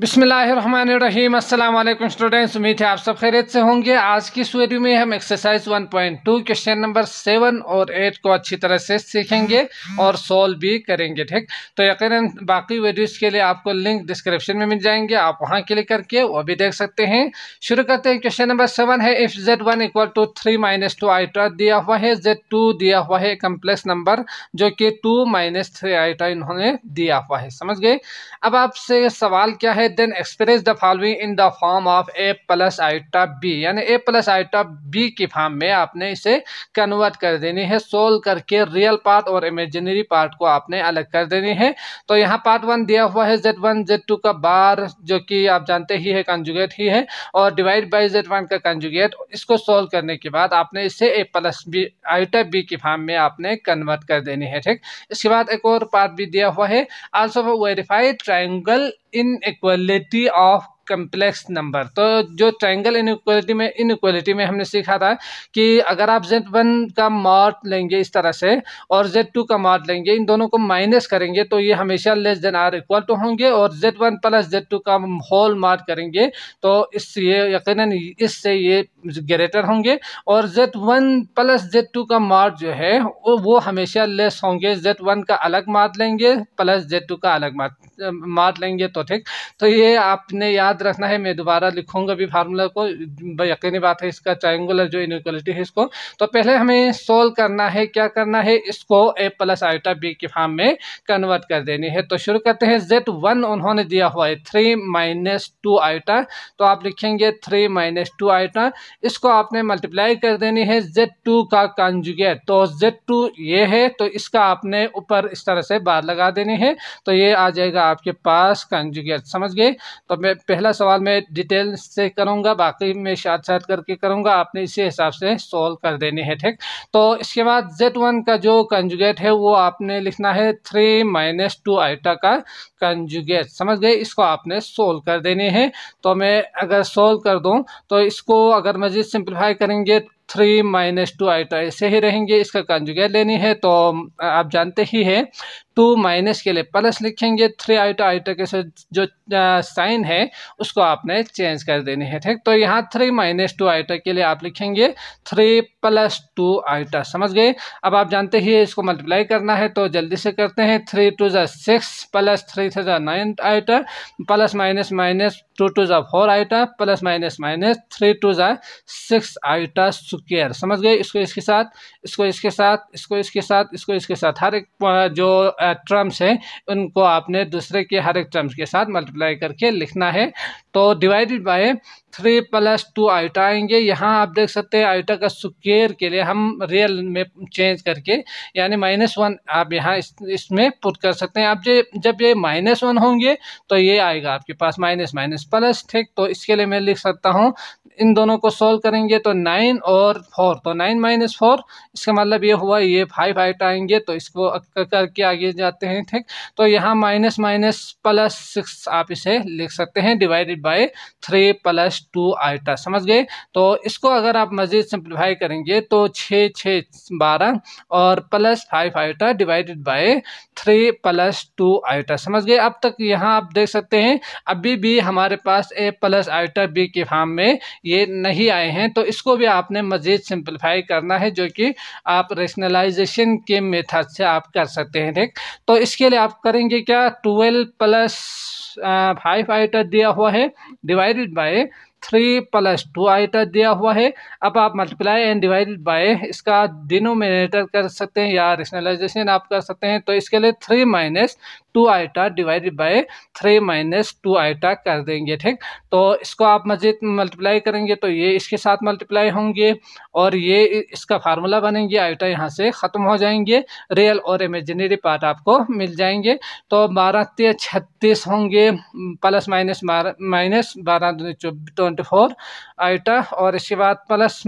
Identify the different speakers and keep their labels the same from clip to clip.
Speaker 1: बिसमीम अल्लाम स्टूडेंट्स उम्मीद है आप सब खैरियत से होंगे आज की इस वीडियो में हम एक्सरसाइज 1.2 क्वेश्चन नंबर सेवन और एट को अच्छी तरह से सीखेंगे और सॉल्व भी करेंगे ठीक तो यकीनन बाकी वीडियोस के लिए आपको लिंक डिस्क्रिप्शन में मिल जाएंगे आप वहां क्लिक करके वो भी देख सकते हैं शुरू करते हैं क्वेश्चन नंबर सेवन है if Z one equal to three minus two iota दिया हुआ है जेड टू दिया हुआ है कम्प्लेक्स नंबर जो कि टू माइनस थ्री आइटा इन्होंने दिया हुआ है समझ गए अब आपसे सवाल क्या है then express the following in the form of A plus iota B यानी ए प्लस आइटा बी की फॉर्म में आपने इसे कन्वर्ट कर देनी है सोल्व करके रियल पार्ट और इमेजिनरी पार्ट को आपने अलग कर देनी है तो यहाँ पार्ट वन दिया हुआ है जेड वन जेड टू का बार जो कि आप जानते ही है कंजुगेट ही है और डिवाइड बाई जेड वन का कंजुगेट इसको सोल्व करने के बाद आपने इसे A plus B iota B की फॉर्म में आपने कन्वर्ट कर देनी है ठीक इसके बाद एक और पार्ट भी दिया हुआ है also verified triangle inequality of complex number तो जो ट्रायंगल इनक्वलिटी में इनक्वलिटी में हमने सीखा था कि अगर आप जेड वन का मॉड लेंगे इस तरह से और जेड टू का मॉड लेंगे इन दोनों को माइनस करेंगे तो ये हमेशा less than or equal to होंगे और Z one plus Z two का होल मॉड करेंगे तो इस ये यकीन इससे ये ग्रेटर होंगे और Z one plus Z two का मॉड जो है वो हमेशा लेस होंगे जेड वन का अलग मॉड लेंगे प्लस जेड टू का अलग मॉड मॉड लेंगे तो ठीक तो ये आपने याद याद रखना है मैं दोबारा लिखूंगा भी फार्मूला को यकीनी बात है इसका ट्राइंगुलर जो इनक्वलिटी है इसको तो पहले हमें सोल्व करना है क्या करना है इसको ए प्लस आयोटा बी के फार्म में कन्वर्ट कर देनी है तो शुरू करते हैं जेड वन उन्होंने दिया हुआ है थ्री माइनस टू आयोटा तो आप लिखेंगे थ्री माइनस टू आयोटा इसको आपने मल्टीप्लाई कर देनी है जेड टू का कंजुगेट तो जेड टू ये है तो इसका आपने ऊपर इस तरह से बार लगा देनी है तो ये आ जाएगा आपके पास कंजुगेट समझ गए तो मैं पहला पहला सवाल मैं डिटेल से करूंगा बाकी मैं साथ साथ करके करूंगा आपने इसी हिसाब से सॉल्व कर देने हैं ठीक तो इसके बाद जेड वन का जो कंजुगेट है वो आपने लिखना है थ्री माइनस टू आइटा का कंजुगेट समझ गए इसको आपने सोल्व कर देने हैं तो मैं अगर सोल्व कर दूँ तो इसको अगर मजीद सिंप्लीफाई करेंगे थ्री माइनस टू आई ऐसे ही रहेंगे इसका कंजुगेट लेनी है तो आप जानते ही है टू माइनस के लिए प्लस लिखेंगे थ्री आइटा आइटा के साथ जो साइन है उसको आपने चेंज कर देनी है ठीक तो यहाँ थ्री माइनस टू आइटा के लिए आप लिखेंगे थ्री प्लस टू आइटा समझ गए अब आप जानते ही इसको मल्टीप्लाई करना है तो जल्दी से करते हैं थ्री टू ज़ा सिक्स प्लस थ्री थ्री ज़ा nine iota plus minus minus two two ज़ा four iota plus minus minus three two ज़ा सिक्स आइटा स्क्वेयर समझ गए इसको इसके साथ इसको इसके साथ इसको इसके साथ इसको इसके साथ हर एक जो टर्म्स हैं उनको आपने दूसरे के हर एक टर्म्स के साथ मल्टीप्लाई करके लिखना है तो divided by three plus two iota आएंगे यहाँ आप देख सकते हैं आइटा का स्क्वेयर के लिए हम रियल में चेंज करके यानी माइनस वन आप यहाँ इस, इसमें पुट कर सकते हैं आप जे जब ये माइनस वन होंगे तो ये आएगा आपके पास माइनस माइनस प्लस ठीक तो इसके लिए मैं लिख सकता हूँ इन दोनों को सोल्व करेंगे तो नाइन और फोर तो नाइन माइनस फोर इसका मतलब ये हुआ ये फाइव आइट आएंगे तो इसको करके आगे जाते हैं ठीक तो यहाँ माइनस माइनस प्लस सिक्स आप इसे लिख सकते हैं divided by three plus two iota समझ गए तो इसको अगर आप मज़ीद सिंप्लीफाई करेंगे तो छः छः बारह और plus five iota divided by three plus two iota समझ गए अब तक यहाँ आप देख सकते हैं अभी भी हमारे पास ए प्लस आयटा बी के फार्म में ये नहीं आए हैं तो इसको भी आपने मज़ीद सिंप्लीफाई करना है जो कि आप रेशनलाइजेशन के मेथड से आप कर सकते हैं ठीक तो इसके लिए आप करेंगे क्या ट्वेल्व प्लस फाइव आइटा दिया हुआ है divided by three plus two iota दिया हुआ है अब आप मल्टीप्लाई एंड डिवाइड बाय इसका दिनों डिनोमिनेटर कर सकते हैं या रेशनलाइजेशन आप कर सकते हैं तो इसके लिए three minus two iota divide by three minus two iota कर देंगे ठीक तो इसको आप मजीद मल्टीप्लाई करेंगे तो ये इसके साथ मल्टीप्लाई होंगे और ये इसका फार्मूला बनेंगे आइटा यहाँ से ख़त्म हो जाएंगे रियल और इमेजिनरी पार्ट आपको मिल जाएंगे तो बारह तीस छत्तीस होंगे प्लस माइनस माइनस बारह तो ट्वेंटी फोर आइटा और इसके बाद प्लस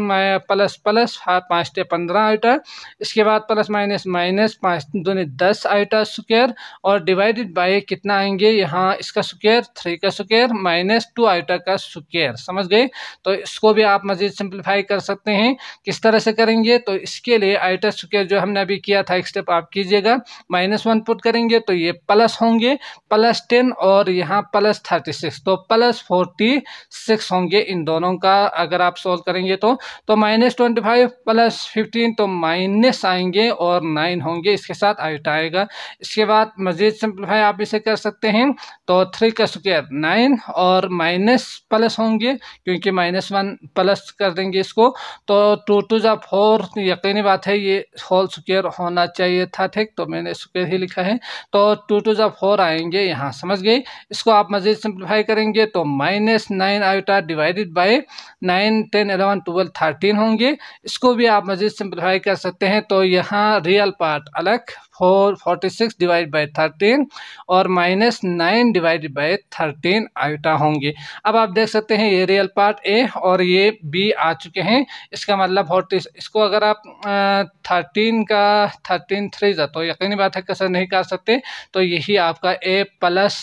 Speaker 1: प्लस प्लस पाँच टे पंद्रह आइटा इसके बाद प्लस माइनस माइनस पाँच दूनी दस आइटा स्क्वेयर और डिवाइडेड बाय कितना आएंगे यहाँ इसका स्क्वेयर थ्री का स्क्वेयर माइनस टू आइटा का स्क्वेयर समझ गए तो इसको भी आप मज़ीद सिंप्लीफाई कर सकते हैं किस तरह से करेंगे तो इसके लिए आइटा स्क्वेयर जो हमने अभी किया था एक स्टेप आप कीजिएगा माइनस वन पुट करेंगे तो ये प्लस होंगे प्लस टेन और यहाँ प्लस थर्टी सिक्स तो प्लस फोर्टी सिक्स होंगे इन दोनों का अगर आप सोल्व करेंगे तो तो minus twenty five plus fifteen तो माइनस आएंगे और नाइन होंगे इसके साथ आइट आएगा इसके बाद मज़ीद सिंप्लीफाई आप इसे कर सकते हैं तो थ्री का स्क्वेयर नाइन और माइनस प्लस होंगे क्योंकि माइनस वन प्लस कर देंगे इसको तो टू टू जब फोर यकीनी बात है ये होल स्क्वेयर होना चाहिए था ठीक तो मैंने स्क्वेयर ही लिखा है तो टू टू जब फोर आएंगे यहाँ समझ गए इसको आप मज़ीद सिंप्लीफाई करेंगे तो minus nine iota or divided by nine ten eleven twelve thirteen होंगे इसको भी आप मज़ीद सिंप्लीफाई कर सकते हैं तो यहाँ रियल पार्ट अलग four forty six divide by thirteen और minus nine divide by thirteen iota होंगे अब आप देख सकते हैं ये रियल पार्ट ए और ये बी आ चुके हैं इसका मतलब फोर्टी इसको अगर आप थर्टीन का थर्टीन थ्री जा तो यकीनी बात है कसर नहीं कर सकते तो यही आपका ए प्लस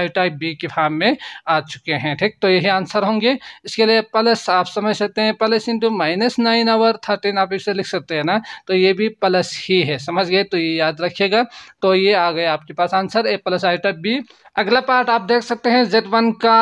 Speaker 1: आइटा बी के फार्म में आ चुके हैं ठीक तो यही आंसर होंगे इसके लिए प्लस आप समझ सकते हैं plus into minus nine over thirteen आप इसे लिख सकते हैं ना तो ये भी प्लस ही है समझ गए तो ये याद रखिएगा तो ये आ गया आपके पास answer A plus iota B अगला पार्ट आप देख सकते हैं जेड वन का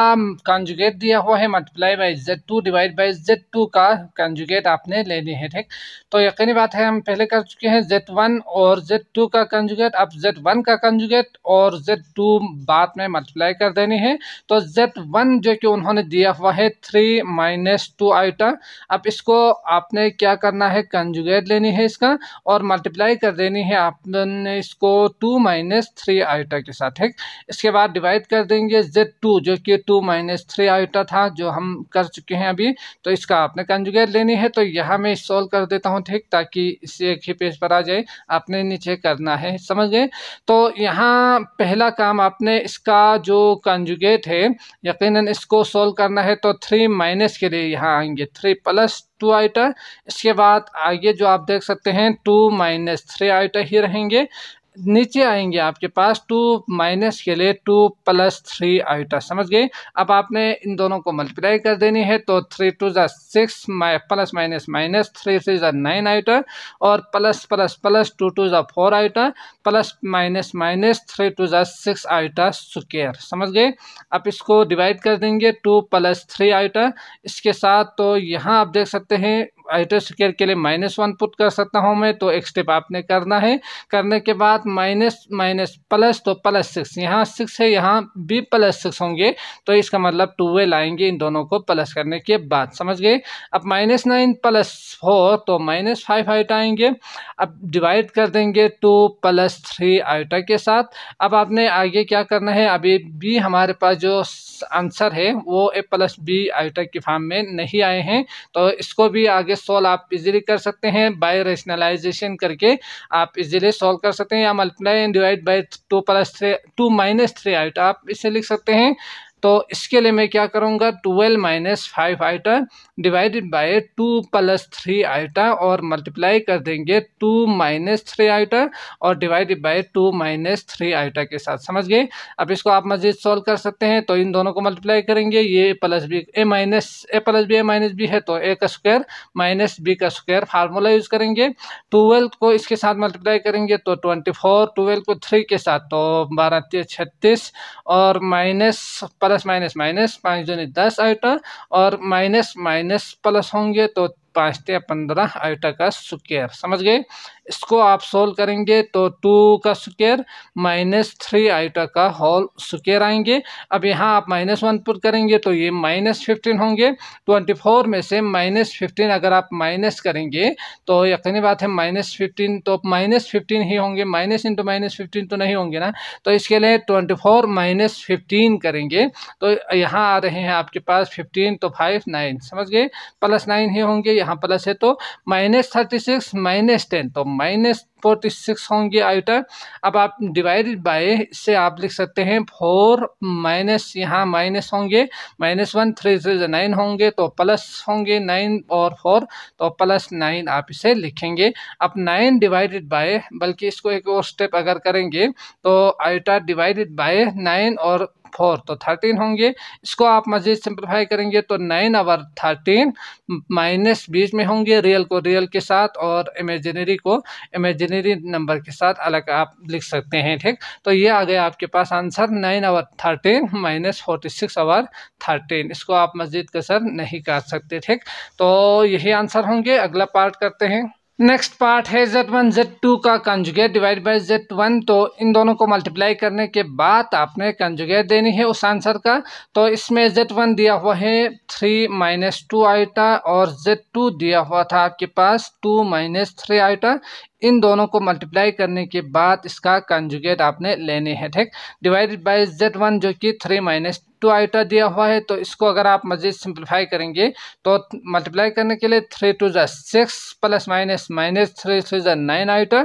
Speaker 1: कंजुगेट दिया हुआ है multiply by Z two divide by Z two का कंजुगेट आपने लेनी है ठीक तो यकीनी बात है हम पहले कर चुके हैं जेड वन और जेड टू का कंजुगेट अब जेड वन का कंजुगेट और जेड टू बाद में मल्टीप्लाई कर देनी है तो जेड वन जो कि उन्होंने दिया हुआ है थ्री माइनस टू आइटा अब इसको आपने क्या करना है कंजुगेट लेनी है इसका और मल्टीप्लाई कर देनी है आप इसको टू माइनस थ्री आयोटा के साथ है इसके बाद डिवाइड कर देंगे जेड टू जो कि टू माइनस थ्री आयोटा था जो हम कर चुके हैं अभी तो इसका आपने कंजुगेट लेनी है तो यहाँ मैं सॉल्व कर देता हूँ ठीक ताकि इसे एक ही पेज पर आ जाए आपने नीचे करना है समझ गए तो यहाँ पहला काम आपने इसका जो कंजुगेट है यकीन इसको सोल्व करना है तो थ्री माइनस के लिए यहाँ आएंगे थ्री प्लस टू आइटर इसके बाद आगे जो आप देख सकते हैं टू माइनस थ्री आइटा ही रहेंगे नीचे आएंगे आपके पास टू माइनस के लिए टू प्लस थ्री आइटा समझ गए अब आपने इन दोनों को मल्टीप्लाई कर देनी है तो थ्री टू ज़ा six plus minus minus three three ज़ा नाइन आइटा और plus plus plus two two ज़ा four iota plus minus minus three two ज़ा सिक्स आइटा स्क्र समझ गए आप इसको डिवाइड कर देंगे टू प्लस थ्री आइटा इसके साथ तो यहाँ आप देख सकते हैं आइटर स्क्वेयर के लिए माइनस वन पुट कर सकता हूँ मैं तो एक स्टेप आपने करना है करने के बाद माइनस माइनस प्लस तो प्लस सिक्स यहाँ सिक्स है यहाँ भी प्लस सिक्स होंगे तो इसका मतलब टू वे लाएंगे इन दोनों को प्लस करने के बाद समझ गए अब माइनस नाइन प्लस फोर तो माइनस फाइव आयोटा आएंगे अब डिवाइड कर देंगे टू प्लस थ्री आइटा के साथ अब आपने आगे क्या करना है अभी भी हमारे पास जो आंसर है वो ए प्लस बी आइटा के फार्म में नहीं आए हैं तो इसको भी आगे सॉल्व आप इजीली कर सकते हैं बाय रेशनलाइजेशन करके आप इजीली सॉल्व कर सकते हैं या multiply and divide by two plus three two minus three iota आप इसे लिख सकते हैं तो इसके लिए मैं क्या करूँगा twelve minus five iota divided by two plus three iota और मल्टीप्लाई कर देंगे टू माइनस थ्री आइटा और divided by two minus three iota के साथ समझ गए अब इसको आप मजीद सॉल्व कर सकते हैं तो इन दोनों को मल्टीप्लाई करेंगे ये plus B A minus A plus B A minus B है तो ए का स्क्वायर माइनस बी का स्क्वायर फार्मूला यूज़ करेंगे ट्वेल्व को इसके साथ मल्टीप्लाई करेंगे तो ट्वेंटी फोर ट्वेल्व को थ्री के साथ तो बारह तीस छत्तीस और माइनस प्लस माइनस माइनस पाँच दो दस आइटा और माइनस माइनस माइनस प्लस होंगे तो पाँचते पंद्रह आयोटा का स्क्वेयर समझ गए इसको आप सोल्व करेंगे तो टू का स्क्वेयर माइनस थ्री आइटा का होल स्क्वेयर आएंगे अब यहाँ आप माइनस वन पुट करेंगे तो ये माइनस फिफ्टीन होंगे ट्वेंटी फोर में से माइनस फिफ्टीन अगर आप माइनस करेंगे तो यकीनी बात है माइनस फिफ्टीन तो माइनस फिफ्टीन ही होंगे माइनस इंटू माइनस फिफ्टीन तो नहीं होंगे ना तो इसके लिए ट्वेंटी फोर माइनस फिफ्टीन करेंगे तो यहाँ आ रहे हैं आपके पास फिफ्टीन तो फाइव नाइन समझ गए प्लस नाइन ही होंगे यहाँ प्लस है तो minus thirty six minus ten तो माइनस फोर्टी सिक्स होंगे आयोटा अब आप डिवाइडेड बाय से आप लिख सकते हैं फोर माइनस यहाँ माइनस होंगे minus one three three nine होंगे तो प्लस होंगे नाइन और फोर तो प्लस नाइन आप इसे लिखेंगे अब नाइन डिवाइडेड बाय बल्कि इसको एक और स्टेप अगर करेंगे तो आयोटा डिवाइडेड बाय नाइन और फोर तो थर्टीन होंगे इसको आप मज़ीद सिंप्लीफाई करेंगे तो नाइन आवर थर्टीन माइनस बीच में होंगे रियल को रियल के साथ और इमेजिनरी को इमेजिनरी नंबर के साथ अलग आप लिख सकते हैं ठीक तो ये आ गया आपके पास answer nine over thirteen minus forty six over thirteen इसको आप मज़ीद कसर नहीं कर सकते ठीक तो यही आंसर होंगे अगला पार्ट करते हैं नेक्स्ट पार्ट है जेड वन जेड टू का conjugate divide by Z one तो इन दोनों को मल्टीप्लाई करने के बाद आपने कंजुगेट देनी है उस आंसर का तो इसमें जेड वन दिया हुआ है थ्री माइनस टू आइटा और जेड टू दिया हुआ था आपके पास टू माइनस थ्री आइटा इन दोनों को मल्टीप्लाई करने के बाद इसका कंजुगेट आपने लेने हैं ठीक डिवाइडेड बाय जेड वन जो कि थ्री माइनस टू आइटा दिया हुआ है तो इसको अगर आप मजीद सिंप्लीफाई करेंगे तो मल्टीप्लाई करने के लिए थ्री टू ज़ा six plus minus minus three three जो nine iota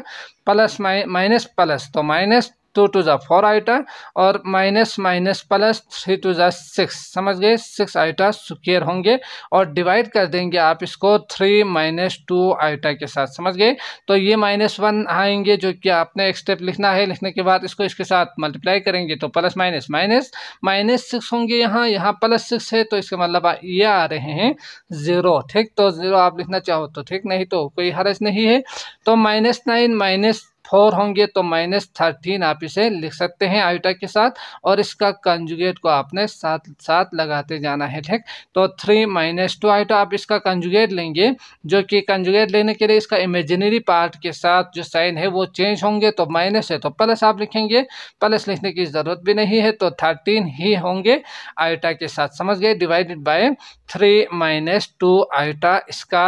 Speaker 1: plus minus plus तो माइनस टू टू ज़ा फोर आइटा और minus minus plus three two ज़ा सिक्स समझ गए सिक्स आइटा स्क्र होंगे और डिवाइड कर देंगे आप इसको थ्री माइनस टू आइटा के साथ समझ गए तो ये माइनस वन आएंगे जो कि आपने एक स्टेप लिखना है लिखने के बाद इसको इसके साथ मल्टीप्लाई करेंगे तो plus minus minus minus six होंगे यहाँ यहाँ प्लस सिक्स है तो इसका मतलब ये आ रहे हैं ज़ीरो ठीक तो ज़ीरो आप लिखना चाहो तो ठीक नहीं तो कोई हरज नहीं है तो माइनस नाइन माइनस फोर होंगे तो माइनस थर्टीन आप इसे लिख सकते हैं आयोटा के साथ और इसका कंजुगेट को आपने साथ साथ लगाते जाना है ठीक तो थ्री माइनस टू आयोटा आप इसका कंजुगेट लेंगे जो कि कंजुगेट लेने के लिए इसका इमेजिनरी पार्ट के साथ जो साइन है वो चेंज होंगे तो माइनस है तो प्लस आप लिखेंगे प्लस लिखने की ज़रूरत भी नहीं है तो थर्टीन ही होंगे आयोटा के साथ समझ गए divided by three minus two iota इसका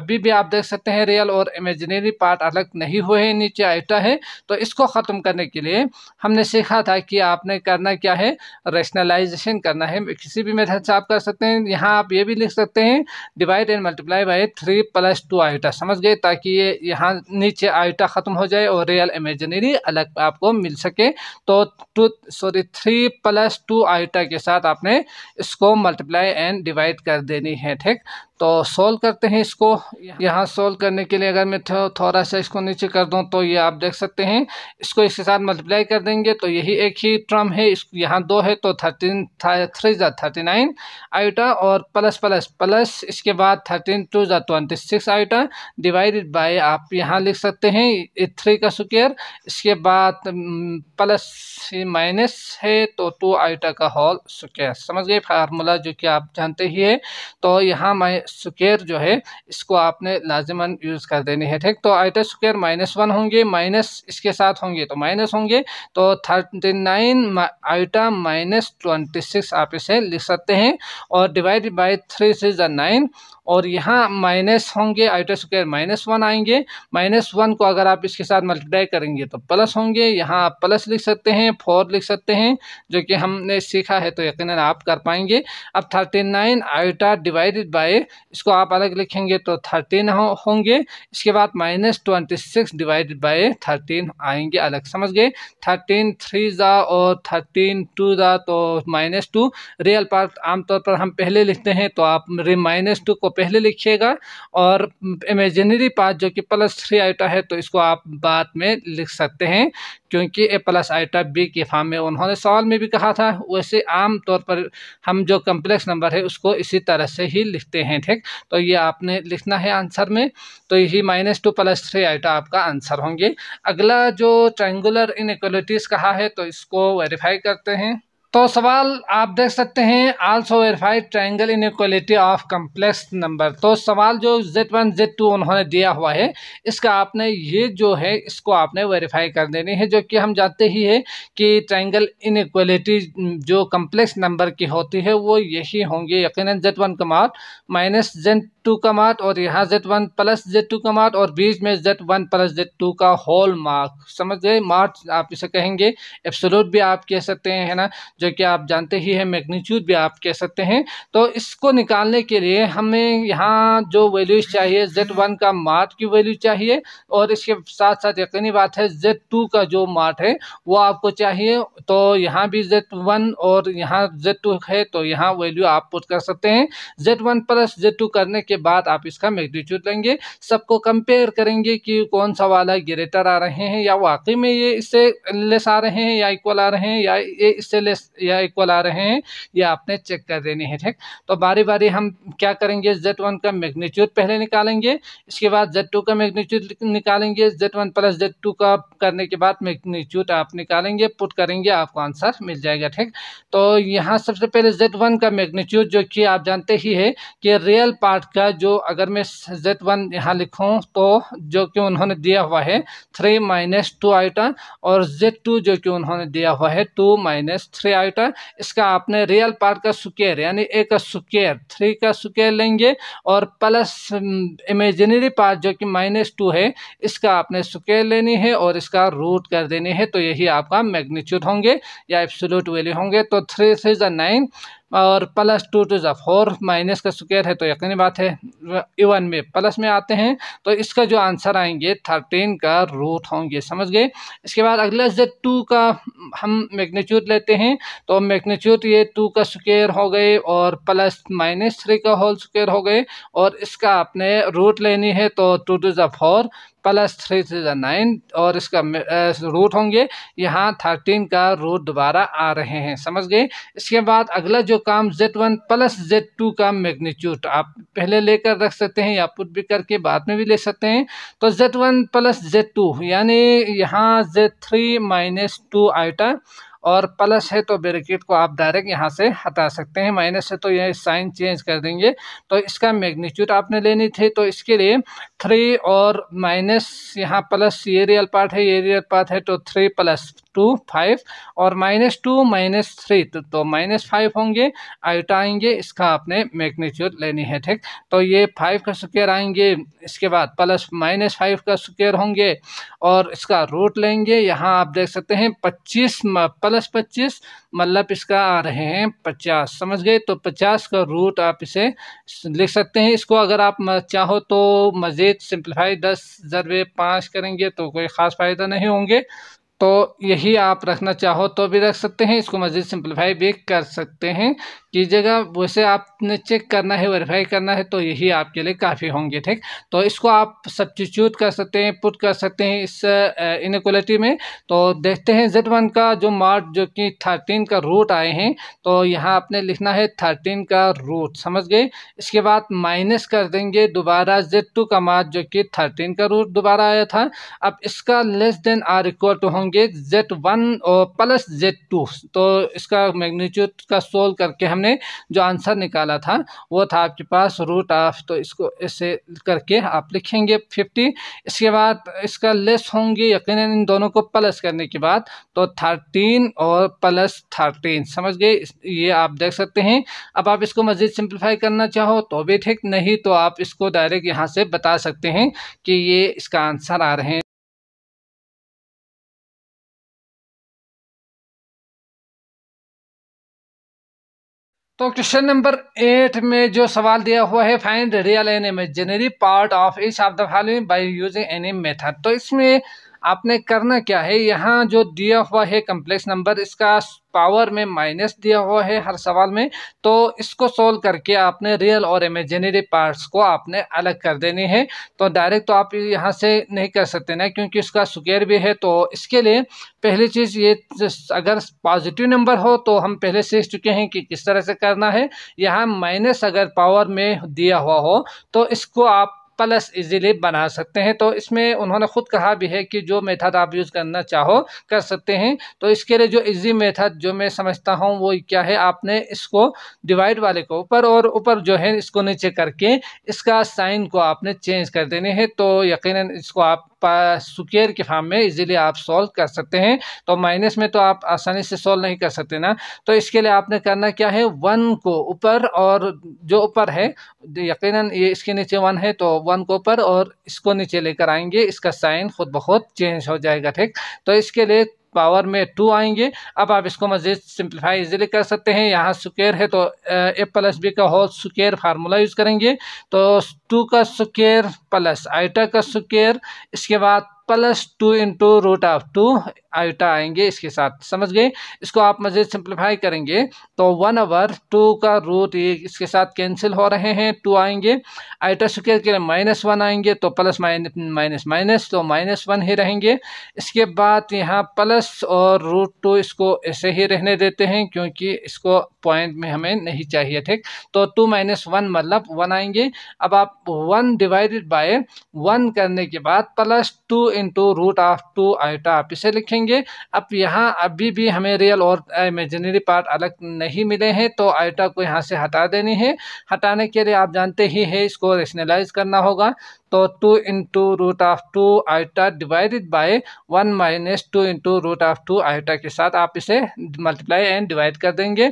Speaker 1: अभी भी आप देख सकते हैं रियल और इमेजिनरी पार्ट अलग नहीं हुए हैं नीचे आइटा है तो इसको ख़त्म करने के लिए हमने सीखा था कि आपने करना क्या है रेशनलाइजेशन करना है किसी भी मेथड से आप कर सकते हैं यहाँ आप ये भी लिख सकते हैं divide and multiply by three plus two iota समझ गए ताकि ये यहाँ नीचे आइटा ख़त्म हो जाए और रियल इमेजनरी अलग आपको मिल सके तो two sorry three plus two iota के साथ आपने इसको मल्टीप्लाई एंड डिवाइड कर देनी है ठीक तो सोल्व करते हैं इसको यहाँ सोल्व करने के लिए अगर मैं थोड़ा सा इसको नीचे कर दूँ तो ये आप देख सकते हैं इसको इसके साथ मल्टीप्लाई कर देंगे तो यही एक ही ट्रम है इस यहाँ दो है तो थर्टीन थ्री जो थर्टी नाइन आइटा और प्लस प्लस प्लस इसके बाद थर्टीन टू जो twenty six iota divided by आप यहाँ लिख सकते हैं थ्री का स्क्वेयर इसके बाद प्लस माइनस है तो टू आइटा का होल स्क्वेयर समझ गए फार्मूला जो कि आप जानते ही है तो यहाँ मैं स्क्र जो है इसको आपने लाजमन यूज़ कर देनी है ठीक तो आयत स्क्र माइनस वन होंगे माइनस इसके साथ होंगे तो माइनस होंगे तो thirty nine iota minus twenty six आप इसे लिख सकते हैं और डिवाइड बाई थ्री से नाइन और यहाँ माइनस होंगे आयोटा स्क्वायर माइनस वन आएंगे माइनस वन को अगर आप इसके साथ मल्टीप्लाई करेंगे तो प्लस होंगे यहाँ आप प्लस लिख सकते हैं फोर लिख सकते हैं जो कि हमने सीखा है तो यकीन आप कर पाएंगे अब thirty nine iota divided by इसको आप अलग लिखेंगे तो थर्टीन हो, होंगे इसके बाद minus twenty six divided by thirteen आएंगे अलग समझ गए थर्टीन थ्री ज़ा और थर्टीन टू ज़ा तो माइनस टू रियल पार्ट आमतौर पर हम पहले लिखते हैं तो आप माइनस टू को पहले लिखिएगा और इमेजिनरी पार्ट जो कि प्लस थ्री आइटा है तो इसको आप बाद में लिख सकते हैं क्योंकि ए प्लस आइटा बी के फार्म में उन्होंने सवाल में भी कहा था वैसे आम तौर पर हम जो कम्प्लेक्स नंबर है उसको इसी तरह से ही लिखते हैं ठीक तो ये आपने लिखना है आंसर में तो यही minus two plus three iota आपका आंसर होंगे अगला जो ट्रैंगुलर इनक्वलिटीज़ कहा है तो इसको वेरीफाई करते हैं तो सवाल आप देख सकते हैं also verified triangle inequality of complex number तो सवाल जो जेड वन जेड टू उन्होंने दिया हुआ है इसका आपने ये जो है इसको आपने वेरीफाई कर देनी है जो कि हम जानते ही है कि ट्रायंगल इन इक्वलिटी जो कम्प्लेक्स नंबर की होती है वो यही होंगे यकीन जेड वन का मार्ट माइनस जेड टू का मार्ट और यहाँ Z one plus Z two का मार्ट और बीच में Z one plus Z two का होल मार्क समझ गए मार्च आप इसे कहेंगे एप्सोलूट भी आप कह सकते हैं है ना जो कि आप जानते ही हैं मैग्नीट्यूड भी आप कह सकते हैं तो इसको निकालने के लिए हमें यहाँ जो वैल्यूज चाहिए जेड वन का मार्ट की वैल्यू चाहिए और इसके साथ साथ यकीनी बात है जेड टू का जो मार्ट है वो आपको चाहिए तो यहाँ भी जेड वन और यहाँ जेड टू है तो यहाँ वैल्यू आप पुट कर सकते हैं Z one plus Z two करने के बाद आप इसका मैग्नीट्यूड लेंगे सबको कंपेयर करेंगे कि कौन सा वाला ग्रेटर आ रहे हैं या वाकई में ये इससे लेस आ रहे हैं या इक्वल आ रहे हैं या ये इससे लेस या इक्वल आ रहे हैं ये आपने चेक कर देने हैं ठीक तो बारी बारी हम क्या करेंगे जेड वन का मैग्नीट्यूड पहले निकालेंगे इसके बाद जेड टू का मैग्नीट्यूड निकालेंगे Z one plus Z two का करने के बाद मैग्नीट्यूड आप निकालेंगे पुट करेंगे आपको आंसर मिल जाएगा ठीक तो यहाँ सबसे पहले जेड वन का मैग्नीट्यूड जो कि आप जानते ही है कि रियल पार्ट का जो अगर मैं जेड वन यहाँ लिखूँ तो जो कि उन्होंने दिया हुआ है थ्री माइनस टू आइटन और जेड टू जो कि उन्होंने दिया हुआ है टू माइनस थ्री क्या होता है इसका आपने रियल पार्ट का स्क्वेयर यानी ए का स्क्वेयर थ्री का स्क्वेयर लेंगे और प्लस इमेजिनरी पार्ट जो कि माइनस टू है इसका आपने स्क्वेयर लेनी है और इसका रूट कर देनी है तो यही आपका मैग्नीच्यूड होंगे या एब्सोलूट वैल्यू होंगे तो थ्री थ्री ज़ा नाइन और प्लस टू टू ज़ा फोर माइनस का स्क्वायर है तो यकीनी बात है इवन में प्लस में आते हैं तो इसका जो आंसर आएंगे थर्टीन का रूट होंगे समझ गए इसके बाद अगला जब टू का हम मैग्नीट्यूड लेते हैं तो मैग्नीट्यूड ये टू का स्क्वायर हो गए और प्लस माइनस थ्री का होल स्क्वायर हो गए और इसका आपने रूट लेनी है तो टू टू ज़ा फोर प्लस थ्री थ्री ज़ा नाइन और इसका रूट होंगे यहाँ थर्टीन का रूट दोबारा आ रहे हैं समझ गए इसके बाद अगला जो काम Z one plus Z two का मैग्नीट्यूड आप पहले लेकर रख सकते हैं या पुट भी करके बाद में भी ले सकते हैं तो Z one plus Z two यानी यहाँ Z three minus two iota और प्लस है तो बैरिकेड को आप डायरेक्ट यहाँ से हटा सकते हैं माइनस है तो यह साइन चेंज कर देंगे तो इसका मैग्नीट्यूड आपने लेनी थी तो इसके लिए थ्री और माइनस यहाँ प्लस ये रियल पार्ट है ये रियल पार्ट है तो थ्री प्लस टू फाइव और माइनस टू माइनस थ्री तो, तो माइनस फाइव होंगे आइटा आएंगे इसका आपने मैग्नीट्यूड लेनी है ठीक तो ये फाइव का स्क्वेयर आएंगे इसके बाद प्लस माइनस फाइव का स्क्वेयर होंगे और इसका रूट लेंगे यहाँ आप देख सकते हैं पच्चीस प्लस पच्चीस मतलब इसका आ रहे हैं पचास समझ गए तो पचास का रूट आप इसे लिख सकते हैं इसको अगर आप चाहो तो मज़ीद सिंप्लीफाई दस ज़रबे पाँच करेंगे तो कोई ख़ास फ़ायदा नहीं होंगे तो यही आप रखना चाहो तो भी रख सकते हैं इसको मज़ीद सिंप्लीफाई भी कर सकते हैं कीजिएगा जगह वैसे आपने चेक करना है वेरीफाई करना है तो यही आपके लिए काफ़ी होंगे ठीक तो इसको आप सब्सिट्यूट कर सकते हैं पुट कर सकते हैं इस इनक्वलिटी में तो देखते हैं जेड वन का जो मार्ट जो कि थर्टीन का रूट आए हैं तो यहाँ आपने लिखना है थर्टीन का रूट समझ गए इसके बाद माइनस कर देंगे दोबारा जेड टू का मार्ट जो कि थर्टीन का रूट दोबारा आया था अब इसका less than or equal to होंगे होंगे Z1 वन और प्लस जेड टू तो इसका मैग्नीट्यूड का सोल्व करके हमने जो आंसर निकाला था वो था आपके पास रूट ऑफ तो इसको ऐसे करके आप लिखेंगे फिफ्टी इसके बाद इसका लेस होंगे यकीन इन दोनों को प्लस करने के बाद तो थर्टीन और प्लस थर्टीन समझ गए ये आप देख सकते हैं अब आप इसको मज़ीद सिंप्लीफाई करना चाहो तो भी ठीक नहीं तो आप इसको डायरेक्ट यहाँ से बता सकते हैं कि ये इसका आंसर आ रहे हैं तो क्वेश्चन नंबर एट में जो सवाल दिया हुआ है find real and imaginary part of each of the following by using any method तो इसमें आपने करना क्या है यहाँ जो दिया हुआ है कम्प्लेक्स नंबर इसका पावर में माइनस दिया हुआ है हर सवाल में तो इसको सोल्व करके आपने रियल और इमेजिनरी पार्ट्स को आपने अलग कर देने हैं तो डायरेक्ट तो आप यहाँ से नहीं कर सकते ना क्योंकि इसका स्क्वेयर भी है तो इसके लिए पहली चीज़ ये अगर पॉजिटिव नंबर हो तो हम पहले सीख चुके हैं कि किस तरह से करना है यहाँ माइनस अगर पावर में दिया हुआ हो तो इसको आप प्लस इजीली बना सकते हैं तो इसमें उन्होंने खुद कहा भी है कि जो मेथड आप यूज़ करना चाहो कर सकते हैं तो इसके लिए जो इजी मेथड जो मैं समझता हूँ वो क्या है आपने इसको डिवाइड वाले को ऊपर और ऊपर जो है इसको नीचे करके इसका साइन को आपने चेंज कर देने हैं तो यकीन इसको आप स्क्वेयर के फॉर्म में इजीली आप सॉल्व कर सकते हैं तो माइनस में तो आप आसानी से सॉल्व नहीं कर सकते ना तो इसके लिए आपने करना क्या है वन को ऊपर और जो ऊपर है यकीनन ये इसके नीचे वन है तो वन को ऊपर और इसको नीचे लेकर आएंगे इसका साइन खुद ब खुद चेंज हो जाएगा ठीक तो इसके लिए पावर में टू आएंगे अब आप इसको मज़ीद सिंप्लीफाई इजीली कर सकते हैं यहाँ स्क्र है तो ए प्लस बी का होल स्क्र फार्मूला यूज़ करेंगे तो टू का स्क्र प्लस आइटा का स्क्र इसके बाद plus two into root of two iota आएंगे इसके साथ समझ गए इसको आप मज़े सिंप्लीफाई करेंगे तो वन अवर टू का रूट ये इसके साथ कैंसिल हो रहे हैं टू आएंगे आयोटा सुख के लिए माइनस वन आएंगे तो प्लस माइनस माइनस तो माइनस वन ही रहेंगे इसके बाद यहाँ प्लस और रूट टू इसको ऐसे ही रहने देते हैं क्योंकि इसको पॉइंट में हमें नहीं चाहिए ठीक तो टू माइनस वन मतलब वन आएंगे अब आप वन डिवाइडेड बाय वन करने के बाद plus two into root of two iota आप इसे लिखेंगे अब यहाँ अभी भी हमें रियल और इमेजनरी पार्ट अलग नहीं मिले हैं तो आइटा को यहाँ से हटा देनी है हटाने के लिए आप जानते ही है इसको रेशनलाइज करना होगा तो two into root of two iota divided by one minus two into root of two iota के साथ आप इसे मल्टीप्लाई एंड डिवाइड कर देंगे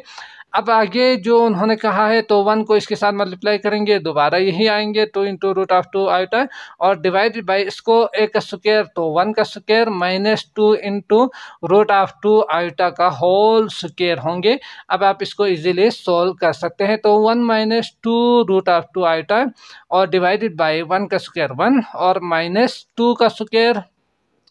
Speaker 1: अब आगे जो उन्होंने कहा है तो वन को इसके साथ मल्टीप्लाई करेंगे दोबारा यही आएंगे two into root of two iota और डिवाइडेड बाई इसको एक स्क्वेयर तो वन का square minus two into root of two iota का होल स्क्वेयर होंगे अब आप इसको इजीली सॉल्व कर सकते हैं तो one minus two root of two iota और डिवाइडेड बाई वन का स्क्वेयर वन और माइनस टू का स्क्वेयर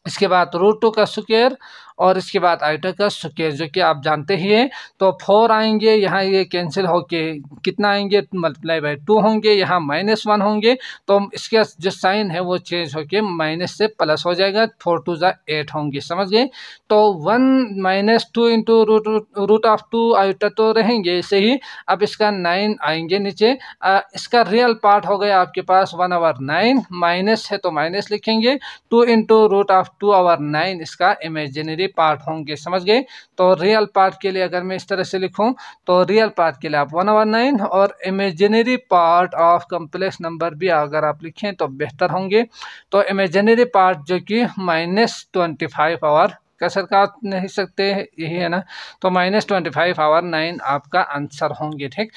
Speaker 1: इसके बाद रूट टू का स्क्वेयर और इसके बाद का के जो कि आप जानते ही हैं तो फोर आएंगे यहाँ ये कैंसिल होके कितना आएंगे मल्टीप्लाई बाई टू होंगे यहाँ माइनस वन होंगे तो इसके जो साइन है वो चेंज होके माइनस से प्लस हो जाएगा फोर टू ज़ा एट होंगे समझ गए तो one minus two into root root of two iota तो रहेंगे ऐसे ही अब इसका नाइन आएंगे नीचे आ, इसका रियल पार्ट हो गया आपके पास वन आवर नाइन माइनस है तो माइनस लिखेंगे two into root of two over nine इसका इमेजिनरी मेरे पार्ट होंगे समझ गए तो रियल पार्ट के लिए अगर मैं इस तरह से लिखूं तो रियल पार्ट के लिए आप वन वन नाइन और imaginary part of complex number भी अगर आप लिखें तो बेहतर होंगे तो इमेजिनरी पार्ट जो कि माइनस ट्वेंटी फाइव आवर कसर काट नहीं सकते यही है ना तो minus twenty five over nine आपका आंसर होंगे ठीक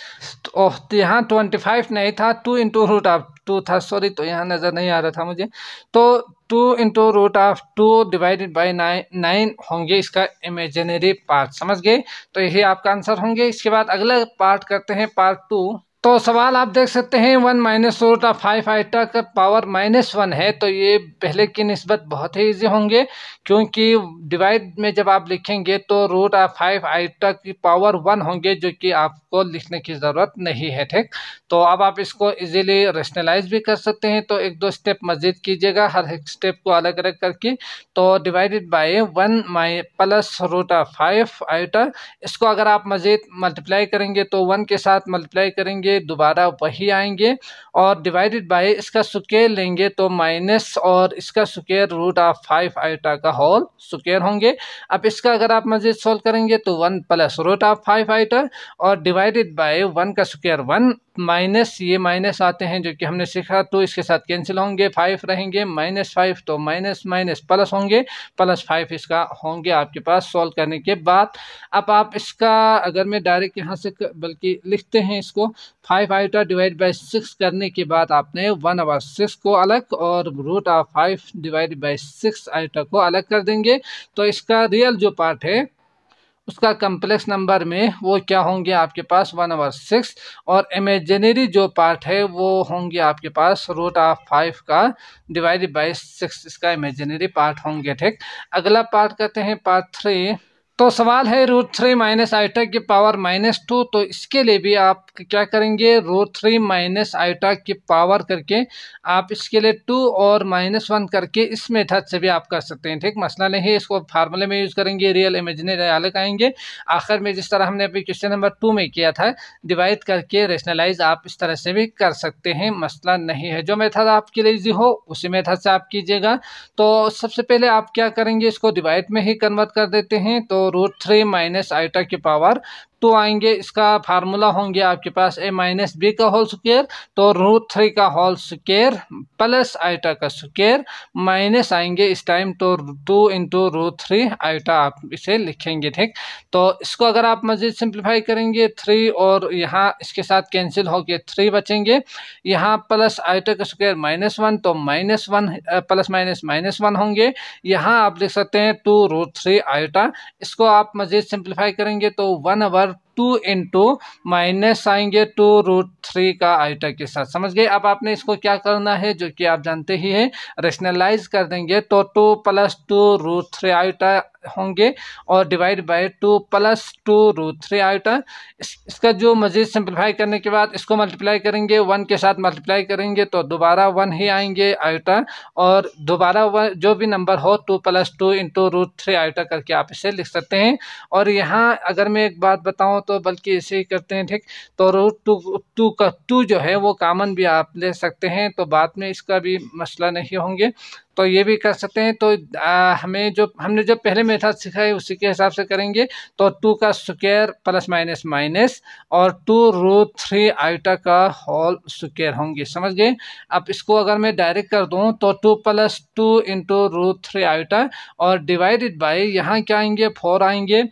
Speaker 1: तो, तो यहाँ ट्वेंटी फाइव नहीं था two into root of two था सॉरी तो यहाँ नज़र नहीं आ रहा था मुझे तो two into root of two divided by nine nine होंगे इसका इमेजिनरी पार्ट समझ गए तो यही आपका आंसर होंगे इसके बाद अगला पार्ट करते हैं पार्ट टू तो सवाल आप देख सकते हैं one minus root of five iota का पावर माइनस वन है तो ये पहले की नस्बत बहुत ही ईजी होंगे क्योंकि डिवाइड में जब आप लिखेंगे तो रूट ऑफ फाइव आइटा की पावर वन होंगे जो कि आपको लिखने की ज़रूरत नहीं है ठीक तो अब आप इसको इजीली रेशनलाइज भी कर सकते हैं तो एक दो स्टेप मजीद कीजिएगा हर एक स्टेप को अलग अलग करके तो divided by one my plus root of five iota इसको अगर आप मज़ीद मल्टीप्लाई करेंगे तो वन के साथ मल्टीप्लाई करेंगे करेंगे दोबारा वही आएंगे और डिवाइडेड बाय इसका स्क्वेयर लेंगे तो माइनस और इसका square root of five iota का होल स्क्वेयर होंगे अब इसका अगर आप मजीद सोल्व करेंगे तो one plus root of five iota और डिवाइडेड बाय वन का स्क्वेयर वन माइनस ये माइनस आते हैं जो कि हमने सीखा तो इसके साथ कैंसिल होंगे फाइव रहेंगे माइनस फाइव तो माइनस माइनस प्लस होंगे प्लस फाइव इसका होंगे आपके पास सॉल्व करने के बाद अब आप इसका अगर मैं डायरेक्ट यहाँ से बल्कि लिखते हैं इसको five iota divide by six करने के बाद आपने वन आवर सिक्स को अलग और root of five divide by six iota को अलग कर देंगे तो इसका रियल जो पार्ट है उसका कम्प्लेक्स नंबर में वो क्या होंगे आपके पास वन आवर सिक्स और इमेजनरी जो पार्ट है वो होंगे आपके पास रूट ऑफ फाइव का डिवाइड बाई सिक्स इसका इमेजनरी पार्ट होंगे ठीक अगला पार्ट कहते हैं पार्ट थ्री तो सवाल है रूट थ्री माइनस आइटा की पावर माइनस टू तो इसके लिए भी आप क्या करेंगे रूट थ्री माइनस आइटा की पावर करके आप इसके लिए टू और माइनस वन करके इस मेथड से भी आप कर सकते हैं ठीक मसला नहीं है इसको फार्मूले में यूज़ करेंगे रियल इमेजिनरी अलग आएंगे आखिर में जिस तरह हमने अभी क्वेश्चन नंबर टू में किया था डिवाइड करके रेशनलाइज आप इस तरह से भी कर सकते हैं मसला नहीं है जो मेथड आपके लिए ईजी हो उसी मेथड से आप कीजिएगा तो सबसे पहले आप क्या करेंगे इसको डिवाइड में ही कन्वर्ट कर देते हैं तो रूट थ्री माइनस आईटा की पावर टू तो आएंगे इसका फार्मूला होंगे आपके पास ए माइनस बी का होल स्क्वेयर तो रूट थ्री का होल स्क्वेयर प्लस आइटा का स्क्वेयर माइनस आएंगे इस टाइम तो two into root three iota आप इसे लिखेंगे ठीक तो इसको अगर आप मज़ीद सिंप्लीफाई करेंगे थ्री और यहाँ इसके साथ कैंसिल होके थ्री बचेंगे यहाँ प्लस आइटा का स्क्वेयर माइनस वन तो minus one plus minus minus one होंगे यहाँ आप लिख सकते हैं टू रूट थ्री आइटा इसको आप मज़ीद सिंप्लीफाई करेंगे तो one over have two into minus आएंगे टू रूट थ्री का आइटा के साथ समझ गए अब आपने इसको क्या करना है जो कि आप जानते ही हैं रेशनलाइज कर देंगे तो two plus two root three iota होंगे और divide by two plus two root three iota इसका जो मज़ीद सिंप्लीफाई करने के बाद इसको मल्टीप्लाई करेंगे वन के साथ मल्टीप्लाई करेंगे तो दोबारा वन ही आएंगे आयोटा और दोबारा वन जो भी नंबर हो two plus two into root three iota करके आप इसे लिख सकते हैं और यहाँ अगर मैं एक बात बताऊँ तो बल्कि ऐसे ही करते हैं ठीक तो रूट टू टू का टू जो है वो कामन भी आप ले सकते हैं तो बाद में इसका भी मसला नहीं होंगे तो ये भी कर सकते हैं तो आ, हमें जो हमने जो पहले मेथड सीखा है उसी के हिसाब से करेंगे तो टू का स्क्वायर प्लस माइनस माइनस और टू रूट थ्री आइटा का होल स्क्वायर होंगे समझ गए अब इसको अगर मैं डायरेक्ट कर दूँ तो two plus two into root three iota और डिवाइडेड बाई यहाँ क्या आएंगे फोर आएंगे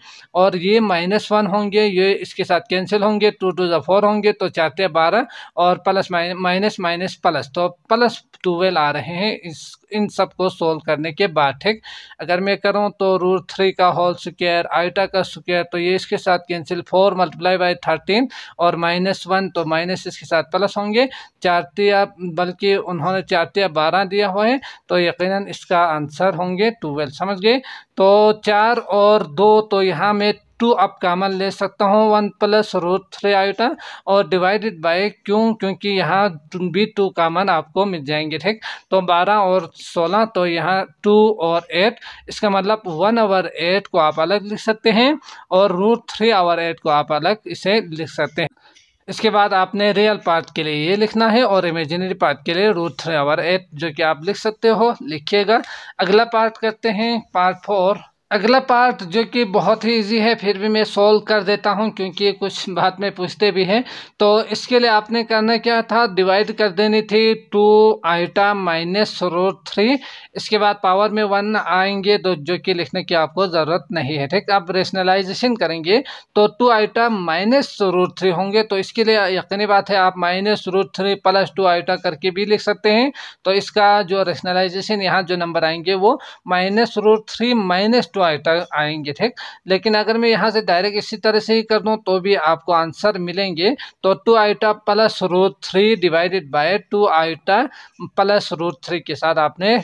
Speaker 1: और ये माइनस वन होंगे ये इसके साथ कैंसिल होंगे टू टू ज़ा फोर होंगे तो चाहते बारह और प्लस माइनस माइनस प्लस तो प्लस टूवेल्व आ रहे हैं इस इन सब को सोल्व करने के बाद ठीक अगर मैं करूँ तो रूट थ्री का होल स्क्र आइटा का स्क्र तो ये इसके साथ cancel four multiply by thirteen और माइनस वन तो माइनस इसके साथ प्लस होंगे चारतिया बल्कि उन्होंने चारतिया बारह दिया हुआ है तो यकीनन इसका आंसर होंगे ट्वेल्व समझ गए तो चार और दो तो यहाँ मैं टू आप कामन ले सकता हूँ one plus root three iota और डिवाइडेड बाय क्यों क्योंकि यहाँ भी टू कामन आपको मिल जाएंगे ठीक तो बारह और सोलह तो यहाँ टू और एट इसका मतलब वन आवर एट को आप अलग लिख सकते हैं और रूट थ्री आवर एट को आप अलग इसे लिख सकते हैं इसके बाद आपने रियल पार्ट के लिए ये लिखना है और इमेजिनरी पार्ट के लिए रूट थ्री आवर एट जो कि आप लिख सकते हो लिखिएगा अगला पार्ट करते हैं पार्ट फोर अगला पार्ट जो कि बहुत ही इजी है फिर भी मैं सॉल्व कर देता हूँ क्योंकि कुछ बात में पूछते भी हैं तो इसके लिए आपने करना क्या था डिवाइड कर देनी थी two iota minus root three इसके बाद पावर में वन आएंगे तो जो कि लिखने की आपको ज़रूरत नहीं है ठीक आप रेशनलाइजेशन करेंगे तो two iota minus root three होंगे तो इसके लिए यकीनी बात है आप minus root three plus two iota करके भी लिख सकते हैं तो इसका जो रेशनलाइजेशन यहाँ जो नंबर आएंगे वो minus root three minus two iota आएंगे ठीक लेकिन अगर मैं यहाँ से डायरेक्ट इसी तरह से ही कर दूँ तो भी आपको आंसर मिलेंगे तो two iota plus root three divided by two iota plus root three के साथ आपने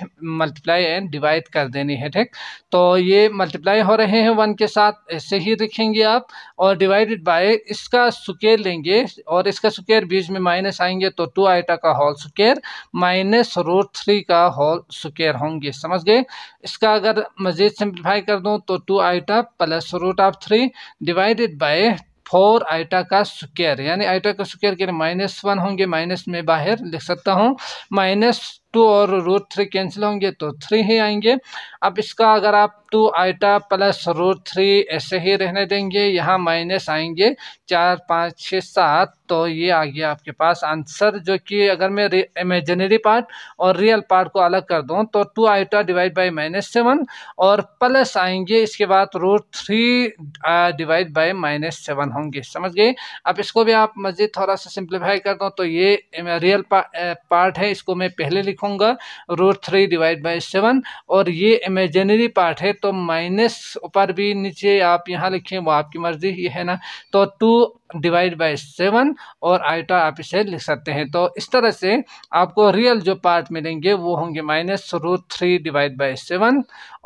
Speaker 1: मल्टीप्लाई एंड डिवाइड कर देनी है ठीक तो ये मल्टीप्लाई हो रहे हैं वन के साथ ऐसे ही लिखेंगे आप और डिवाइडेड बाय इसका स्केयर लेंगे और इसका स्केयर बीच में माइनस आएंगे तो टू आइटा का whole square minus root three का होल स्केयर होंगे समझ गए इसका अगर मज़ीद सिंप्लीफाई मल्टीप्लाई कर दूँ तो two iota plus root of three divided by four iota का स्क्वायर यानी आइटा का स्क्वायर के लिए माइनस वन होंगे माइनस में बाहर लिख सकता हूँ माइनस टू और रूट थ्री कैंसिल होंगे तो थ्री ही आएंगे अब इसका अगर आप two iota plus root three ऐसे ही रहने देंगे यहाँ माइनस आएंगे चार पाँच छः सात तो ये आ गया आपके पास आंसर जो कि अगर मैं इमेजनरी पार्ट और रियल पार्ट को अलग कर दूँ तो two iota divide by minus seven और प्लस आएंगे इसके बाद root three divide by minus seven होंगे समझ गए अब इसको भी आप मज़ीद थोड़ा सा सिंप्लीफाई कर दूँ तो ये रियल पा, पार्ट है इसको मैं पहले लिखूँगा root three divide by seven और ये इमेजनरी पार्ट है तो माइनस ऊपर भी नीचे आप यहाँ लिखें वो आपकी मर्ज़ी ही है ना तो टू डिवाइड बाय सेवन और आइटा आप इसे लिख सकते हैं तो इस तरह से आपको रियल जो पार्ट मिलेंगे वो होंगे minus root three divide by seven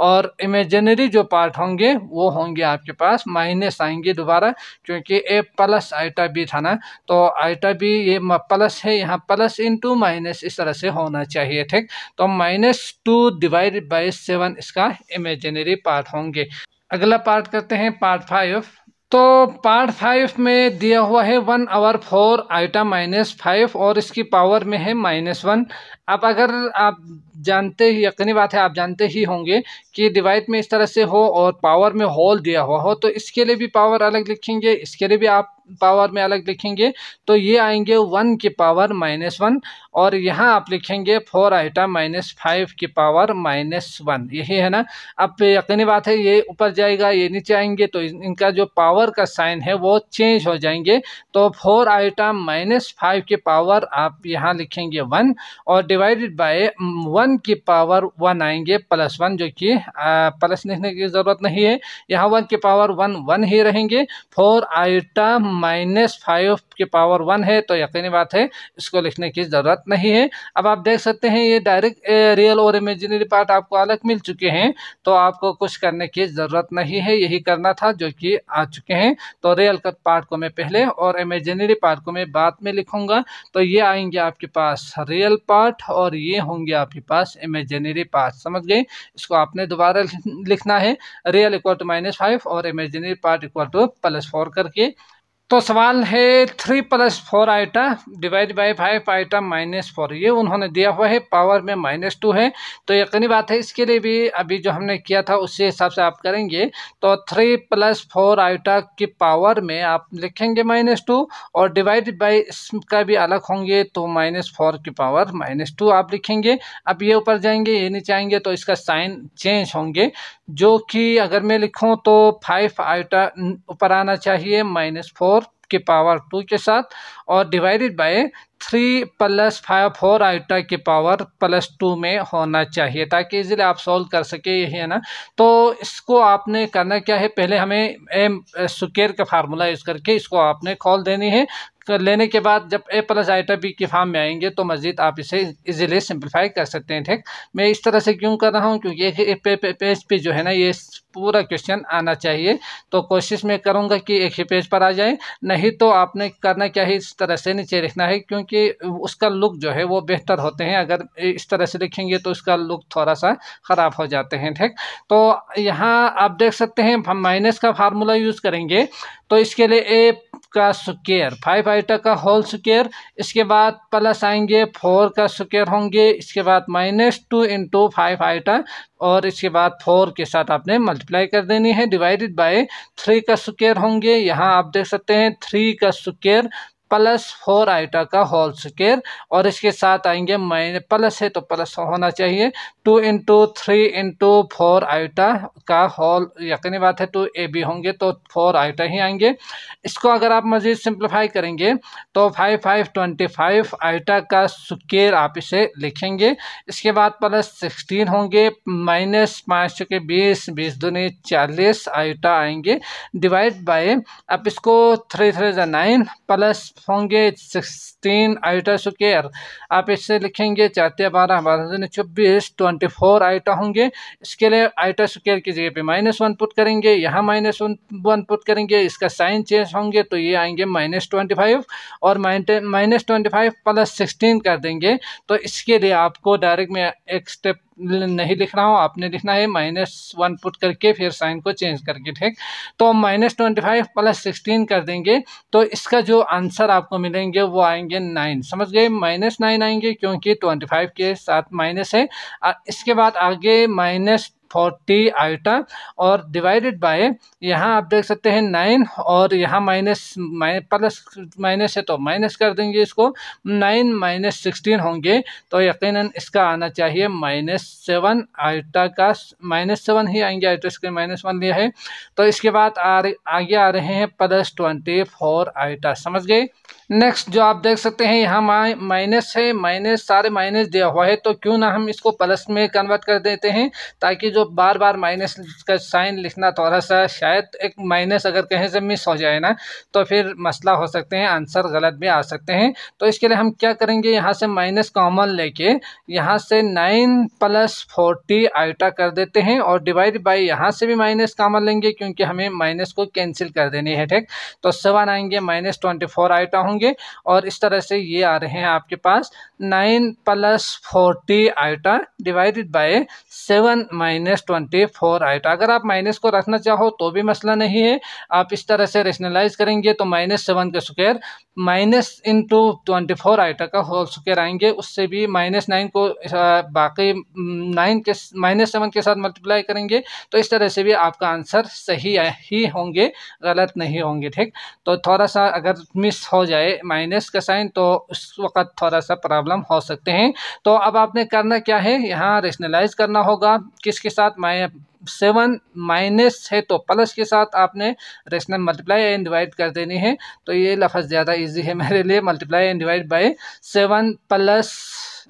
Speaker 1: और इमेजनरी जो पार्ट होंगे वो होंगे आपके पास माइनस आएंगे दोबारा क्योंकि ए प्लस आइटा बी था ना तो आइटा बी ये प्लस है यहाँ प्लस इंटू माइनस इस तरह से होना चाहिए ठीक तो minus two divide by seven इसका इमेजनरी पार्ट होंगे अगला पार्ट करते हैं पार्ट फाइव तो पार्ट फाइव में दिया हुआ है one over four iota minus five और इसकी पावर में है माइनस वन आप अगर आप जानते ही यकीनी बात है आप जानते ही होंगे कि डिवाइड में इस तरह से हो और पावर में होल दिया हुआ हो तो इसके लिए भी पावर अलग लिखेंगे इसके लिए भी आप पावर में अलग लिखेंगे तो ये आएंगे वन की पावर माइनस वन और यहाँ आप लिखेंगे फोर आइटा माइनस फाइव की पावर माइनस वन यही है ना अब यकीनी बात है ये ऊपर जाएगा ये नीचे आएंगे तो इनका जो पावर का साइन है वो चेंज हो जाएंगे तो फोर आइटा माइनस फाइव की पावर आप यहाँ लिखेंगे वन और डिवाइडेड बाय वन की पावर वन आएंगे प्लस वन जो कि प्लस लिखने की ज़रूरत नहीं है यहाँ वन की पावर वन वन ही रहेंगे फोर आइटा माइनस फाइव के पावर वन है तो यकीनी बात है इसको लिखने की ज़रूरत नहीं है अब आप देख सकते हैं ये डायरेक्ट रियल और इमेजिनरी पार्ट आपको अलग मिल चुके हैं तो आपको कुछ करने की ज़रूरत नहीं है यही करना था जो कि आ चुके हैं तो रियल कट पार्ट को मैं पहले और इमेजिनरी पार्ट को मैं बाद में लिखूँगा तो ये आएंगे आपके पास रियल पार्ट और ये होंगे आपके पास इमेजिनरी पार्ट समझ गए इसको आपने दोबारा लिखना है real equal to minus five और imaginary part equal to plus four करके तो सवाल है three plus four iota divide by five iota minus four ये उन्होंने दिया हुआ है पावर में माइनस टू है तो यकीनी बात है इसके लिए भी अभी जो हमने किया था उसके हिसाब से आप करेंगे तो थ्री प्लस फोर आइटा की पावर में आप लिखेंगे माइनस टू और डिवाइड बाई इसका भी अलग होंगे तो माइनस फोर की पावर माइनस टू आप लिखेंगे अब ये ऊपर जाएंगे ये नीचे आएंगे तो इसका साइन चेंज होंगे जो कि अगर मैं लिखूँ तो फाइव आइटा ऊपर आना चाहिए माइनस फोर के पावर टू के साथ और divided by three plus five four iota की पावर प्लस टू में होना चाहिए ताकि इजीली आप सॉल्व कर सके यही है ना तो इसको आपने करना क्या है पहले हमें एम सुकेर का फार्मूला यूज़ करके इसको आपने खोल देनी है लेने के बाद जब ए प्लस आइटा बी के फार्म में आएंगे तो मज़ीद आप इसे इजीली सिंप्लीफाई कर सकते हैं ठीक मैं इस तरह से क्यों कर रहा हूँ क्योंकि एक, ही पे, पे, पेज पे जो है ना ये पूरा क्वेश्चन आना चाहिए तो कोशिश मैं करूँगा कि एक ही पेज पर आ जाए नहीं तो आपने करना क्या है इस तरह से नीचे लिखना है क्योंकि क्योंकि उसका लुक जो है वो बेहतर होते हैं अगर इस तरह से देखेंगे तो इसका लुक थोड़ा सा ख़राब हो जाते हैं ठीक तो यहाँ आप देख सकते हैं हम माइनस का फार्मूला यूज़ करेंगे तो इसके लिए ए का स्क्वेयर फाइव आइटा का होल स्क्वेयर इसके बाद प्लस आएंगे फोर का स्क्वेयर होंगे इसके बाद minus two into five iota और इसके बाद फोर के साथ आपने मल्टीप्लाई कर देनी है डिवाइडेड बाय थ्री का स्क्वेयर होंगे यहाँ आप देख सकते हैं थ्री का स्क्वेयर प्लस फोर आइटा का होल स्केयर और इसके साथ आएंगे माइन प्लस है तो प्लस होना चाहिए two into three into four iota का होल यकीनी बात है टू ए बी होंगे तो फोर आइटा ही आएंगे इसको अगर आप मज़ीद सिंप्लीफाई करेंगे तो five five twenty five iota का स्केयर आप इसे लिखेंगे इसके बाद प्लस सिक्सटीन होंगे माइनस पाँच के बीस बीस दूनी चालीस आइटा आएंगे डिवाइड बाई आप इसको थ्री थ्री जो नाइन प्लस होंगे सिक्सटीन आइटा स्क्वेयर आप इससे लिखेंगे चाहते बारह बारह छब्बीस ट्वेंटी फोर आइटा होंगे इसके लिए आइटा स्क्वेयर की जगह पे माइनस वन पुट करेंगे यहाँ माइनस वन वन पुट करेंगे इसका साइन चेंज होंगे तो ये आएंगे माइनस ट्वेंटी फाइव और minus twenty five plus sixteen कर देंगे तो इसके लिए आपको डायरेक्ट में एक स्टेप नहीं लिख रहा हूँ आपने लिखना है माइनस वन पुट करके फिर साइन को चेंज करके ठीक तो minus twenty five plus sixteen कर देंगे तो इसका जो आंसर आपको मिलेंगे वो आएंगे नाइन समझ गए माइनस नाइन आएंगे क्योंकि ट्वेंटी फाइव के साथ माइनस है इसके बाद आगे माइनस फोर्टी आइटा और डिवाइडेड बाय यहाँ आप देख सकते हैं नाइन और यहाँ माइनस प्लस माइनस है तो माइनस कर देंगे इसको नाइन माइनस सिक्सटीन होंगे तो यकीनन इसका आना चाहिए माइनस सेवन आइटा का माइनस सेवन ही आएंगे आइटा इसके माइनस वन लिया है तो इसके बाद आ आगे आ रहे हैं प्लस ट्वेंटी फोर आइटा समझ गए नेक्स्ट जो आप देख सकते हैं यहाँ माइनस है माइनस सारे माइनस दिया हुआ है तो क्यों ना हम इसको प्लस में कन्वर्ट कर देते हैं ताकि जो बार बार माइनस का साइन लिखना थोड़ा सा शायद एक माइनस अगर कहीं से मिस हो जाए ना तो फिर मसला हो सकते हैं आंसर गलत भी आ सकते हैं तो इसके लिए हम क्या करेंगे यहाँ से माइनस कॉमन लेके यहाँ से नाइन प्लस फोर्टी आइटा कर देते हैं और डिवाइड बाई यहाँ से भी माइनस कॉमन लेंगे क्योंकि हमें माइनस को कैंसिल कर देनी है ठीक तो सेवन आएंगे माइनस ट्वेंटी फोर आइटा होंगे होंगे और इस तरह से ये आ रहे हैं आपके पास nine plus forty iota divided by seven minus twenty four iota अगर आप माइनस को रखना चाहो तो भी मसला नहीं है आप इस तरह से रेशनलाइज करेंगे तो माइनस सेवन का square minus into twenty four iota का होल स्क्वायर आएंगे उससे भी माइनस नाइन को बाकी नाइन के माइनस सेवन के साथ मल्टीप्लाई करेंगे तो इस तरह से भी आपका आंसर सही ही होंगे गलत नहीं होंगे ठीक तो थोड़ा सा अगर मिस हो जाए है माइनस का साइन तो उस वक्त थोड़ा सा प्रॉब्लम हो सकते हैं तो अब आपने करना क्या है यहाँ रेशनलाइज करना होगा किसके साथ माइ सेवन माइनस है तो प्लस के साथ आपने रेशनल मल्टीप्लाई एंड डिवाइड कर देनी है तो ये लफ्ज़ ज़्यादा इजी है मेरे लिए multiply and divide by seven plus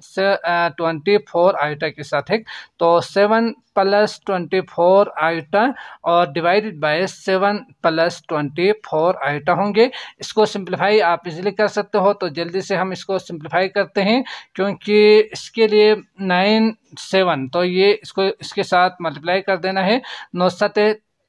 Speaker 1: से ट्वेंटी फोर आयोटा के साथ है तो seven plus twenty four iota और divided by seven plus twenty four iota होंगे इसको सिंप्लीफाई आप इजीली कर सकते हो तो जल्दी से हम इसको सिंप्लीफाई करते हैं क्योंकि इसके लिए नाइन सेवन तो ये इसको इसके साथ मल्टीप्लाई कर देना है नौ सत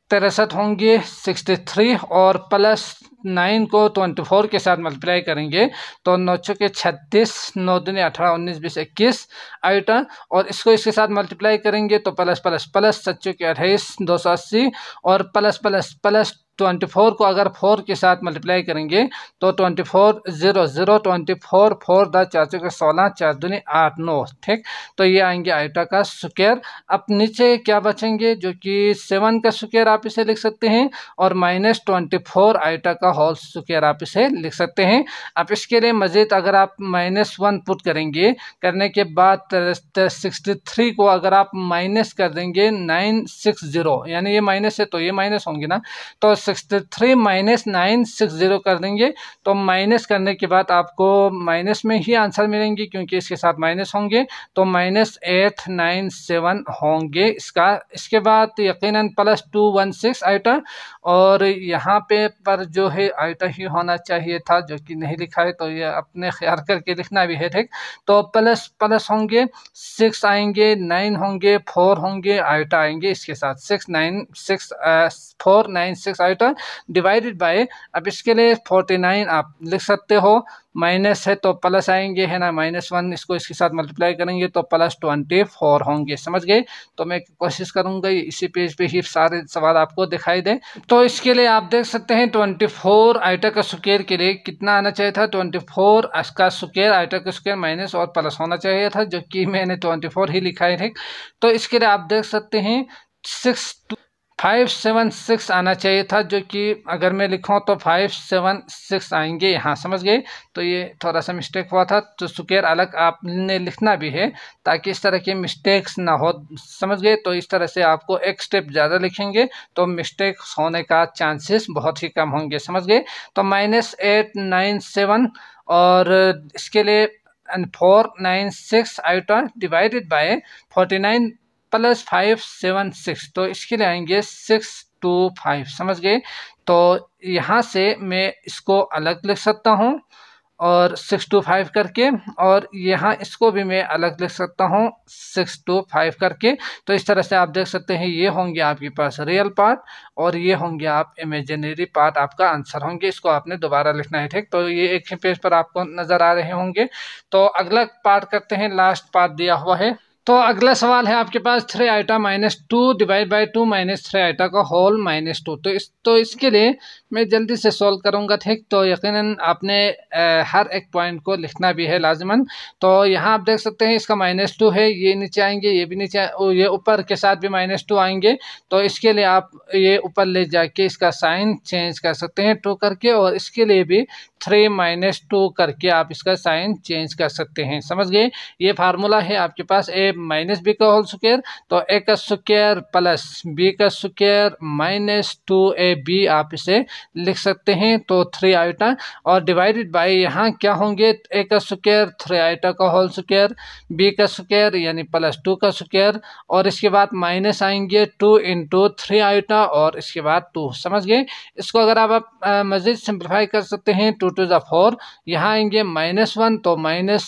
Speaker 1: तिरसठ होंगे सिक्सटी थ्री और प्लस नाइन को ट्वेंटी फोर के साथ मल्टीप्लाई करेंगे तो नौ छः के छत्तीस नौ दिन अठारह उन्नीस बीस इक्कीस आयोटा और इसको इसके साथ मल्टीप्लाई करेंगे तो प्लस प्लस प्लस सच्चों के अट्ठाईस दो सौ अस्सी और plus plus plus twenty four को अगर फोर के साथ मल्टीप्लाई करेंगे तो twenty four zero zero twenty four four दस चार चौके सोलह चार दूनी आठ नौ ठीक तो ये आएंगे आइटा का स्क्वेयर अब नीचे क्या बचेंगे जो कि सेवन का स्क्वेयर आप इसे लिख सकते हैं और माइनस ट्वेंटी फोर आइटा का का होल स्क्वायर आप इसे लिख सकते हैं आप इसके लिए मज़ीद अगर आप माइनस वन पुट करेंगे करने के बाद सिक्सटी थ्री को अगर आप माइनस कर देंगे नाइन सिक्स ज़ीरो यानी ये माइनस है तो ये माइनस होंगे ना तो sixty three minus nine six zero कर देंगे तो माइनस करने के बाद आपको माइनस में ही आंसर मिलेंगे क्योंकि इसके साथ माइनस होंगे तो माइनस एट नाइन सेवन होंगे इसका इसके बाद यकीनन plus two one six iota और यहाँ पे पर जो है ही आइटम ही होना चाहिए था जो कि नहीं लिखा है तो ये अपने ख्याल करके लिखना भी है ठीक तो प्लस प्लस होंगे सिक्स आएंगे नाइन होंगे फोर होंगे आइटा आएंगे इसके साथ six nine six four nine six iota divided by अब इसके लिए फोर्टी नाइन आप लिख सकते हो माइनस है तो प्लस आएंगे है ना माइनस वन इसको इसके साथ मल्टीप्लाई करेंगे तो प्लस ट्वेंटी फोर होंगे समझ गए तो मैं कोशिश करूंगा इसी पेज पे ही सारे सवाल आपको दिखाई दें तो इसके लिए आप देख सकते हैं ट्वेंटी फोर आइटा का स्क्र के लिए कितना आना चाहिए था ट्वेंटी फोर का स्क्र आइटा का स्क्र माइनस और प्लस होना चाहिए था जो कि मैंने ट्वेंटी फोर ही लिखा है तो इसके लिए आप देख सकते हैं सिक्स फाइव सेवन सिक्स आना चाहिए था जो कि अगर मैं लिखूँ तो फाइव सेवन सिक्स आएंगे यहाँ समझ गए तो ये थोड़ा सा मिस्टेक हुआ था तो सुकेर अलग आपने लिखना भी है ताकि इस तरह की मिस्टेक्स ना हो समझ गए तो इस तरह से आपको एक स्टेप ज़्यादा लिखेंगे तो मिस्टेक्स होने का चांसेस बहुत ही कम होंगे समझ गए तो माइनस एट नाइन सेवन और इसके लिए four nine six iota divided by forty nine plus five seven six तो इसके लिए आएंगे सिक्स टू फाइव समझ गए तो यहाँ से मैं इसको अलग लिख सकता हूँ और सिक्स टू फाइव करके और यहाँ इसको भी मैं अलग लिख सकता हूँ सिक्स टू फाइव करके तो इस तरह से आप देख सकते हैं ये होंगे आपके पास रियल पार्ट और ये होंगे आप इमेजिनरी पार्ट आपका आंसर होंगे इसको आपने दोबारा लिखना है ठीक तो ये एक ही पेज पर आपको नज़र आ रहे होंगे तो अगला पार्ट करते हैं लास्ट पार्ट दिया हुआ है तो अगला सवाल है आपके पास three iota minus two divide by two minus three iota का होल माइनस टू तो इस तो इसके लिए मैं जल्दी से सॉल्व करूँगा ठीक तो यकीनन आपने आ, हर एक पॉइंट को लिखना भी है लाजमन तो यहाँ आप देख सकते हैं इसका माइनस टू है ये नीचे आएंगे ये भी नीचे ये ऊपर के साथ भी माइनस टू आएंगे तो इसके लिए आप ये ऊपर ले जाके इसका साइन चेंज कर सकते हैं टू करके और इसके लिए भी थ्री माइनस टू करके आप इसका साइन चेंज कर सकते हैं समझ गए ये फार्मूला है आपके पास ए माइनस बी का होल स्क्र तो ए का स्क्र प्लस बी का square minus two A B आप इसे लिख सकते हैं तो थ्री आइटा और डिवाइडेड बाय यहाँ क्या होंगे ए का स्क्वेयर थ्री आइटा का होल स्क्वेयर बी का स्क्यर यानी प्लस टू का स्क्वेयर और इसके बाद माइनस आएंगे टू इंटू थ्री आइटा और इसके बाद टू समझ गए इसको अगर आप, मज़ीद सिंप्लीफाई कर सकते हैं टू टू ज़ा फोर यहाँ आएंगे माइनस वन तो माइनस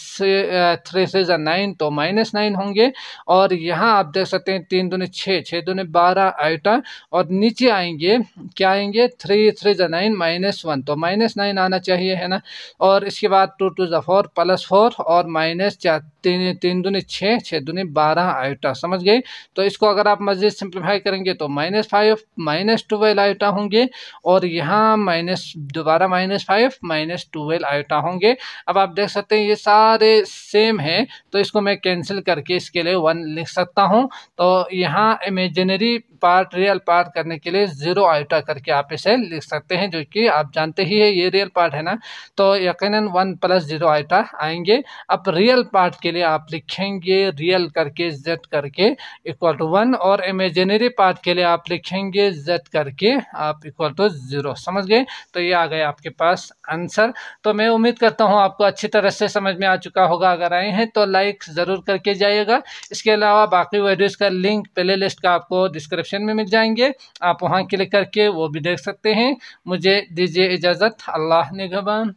Speaker 1: थ्री से ज़ा नाइन तो माइनस नाइन होंगे और यहाँ आप देख सकते हैं तीन दोनों छः छः दोनों बारह आइटा और नीचे आएंगे क्या आएंगे थ्री थ्री ज नाइन माइनस वन तो माइनस नाइन आना चाहिए है ना और इसके बाद टू टू ज फोर प्लस फोर और माइनस चार तीन तीन दुनी छः छः दुनी बारह आयोटा समझ गए तो इसको अगर आप मजीद सिंप्लीफाई करेंगे तो minus five minus twelve iota होंगे और यहाँ माइनस दोबारा minus five minus twelve iota होंगे अब आप देख सकते हैं ये सारे सेम है तो इसको मैं कैंसिल करके इसके लिए वन लिख सकता हूँ तो यहाँ इमेजनरी पार्ट रियल पार्ट करने के लिए ज़ीरो आयोटा करके आप इसे लिख सकते हैं जो कि आप जानते ही है ये रियल पार्ट है ना तो यकीन वन प्लस ज़ीरो आयोटा आएंगे अब रियल पार्ट के के लिए आप लिखेंगे रियल करके जेड करके इक्वल टू वन और इमेजिनरी पार्ट के लिए आप लिखेंगे जेड करके आप इक्वल टू ज़ीरो समझ गए तो ये आ गए आपके पास आंसर तो मैं उम्मीद करता हूँ आपको अच्छी तरह से समझ में आ चुका होगा अगर आए हैं तो लाइक ज़रूर करके जाइएगा इसके अलावा बाकी वीडियोज़ का लिंक प्ले लिस्ट का आपको डिस्क्रिप्शन में मिल जाएंगे आप वहाँ क्लिक करके वो भी देख सकते हैं मुझे दीजिए इजाज़त अल्लाह निगबान